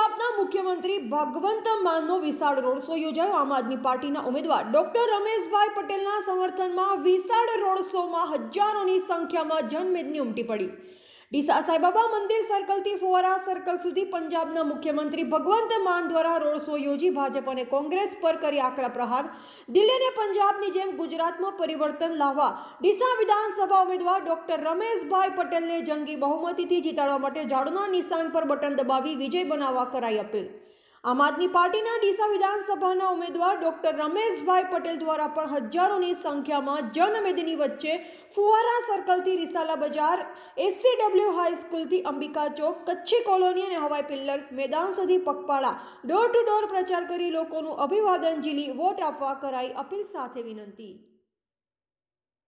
ગુજરાતના મુખ્યમંત્રી ભગવંત માનનો વિશાળ રોડ શો યોજાયો આમ આદમી પાર્ટીના ઉમેદવાર ડોક્ટર રમેશભાઈ પટેલના સમર્થનમાં વિશાળ રોડ શોમાં હજારોની સંખ્યામાં જનમેદની ઉમટી પડી ડીસા સાંઈબાબા મંદિર સર્કલથી ફુવારા સર્કલ સુધી પંજાબના મુખ્યમંત્રી ભગવંત માન દ્વારા રોડ શો યોજી ભાજપ અને કોંગ્રેસ પર કરી આકરા પ્રહાર દિલ્હી અને પંજાબની જેમ ગુજરાતમાં પરિવર્તન લાવવા ડીસા વિધાનસભા ઉમેદવાર ડોક્ટર રમેશભાઈ પટેલને જંગી બહુમતીથી જીતાડવા માટે ઝાડુના નિશાન પર બટન દબાવી વિજય બનાવવા કરાઈ અપીલ આમ આદમી પાર્ટીના ડીસા વિધાનસભાના ઉમેદવાર ડોક્ટર રમેશભાઈ પટેલ દ્વારા પણ હજારોની સંખ્યામાં જનમેદની વચ્ચે ફુવારા સર્કલથી રિસાલા બજાર એસસીડબલ્યુ હાઈસ્કૂલથી અંબિકા ચોક કચ્છી કોલોની અને હવાઈ પિલ્લર મેદાન સુધી પગપાળા ડોર ટુ ડોર પ્રચાર કરી લોકોનું અભિવાદન ઝીલી વોટ આપવા કરાઈ અપીલ સાથે વિનંતી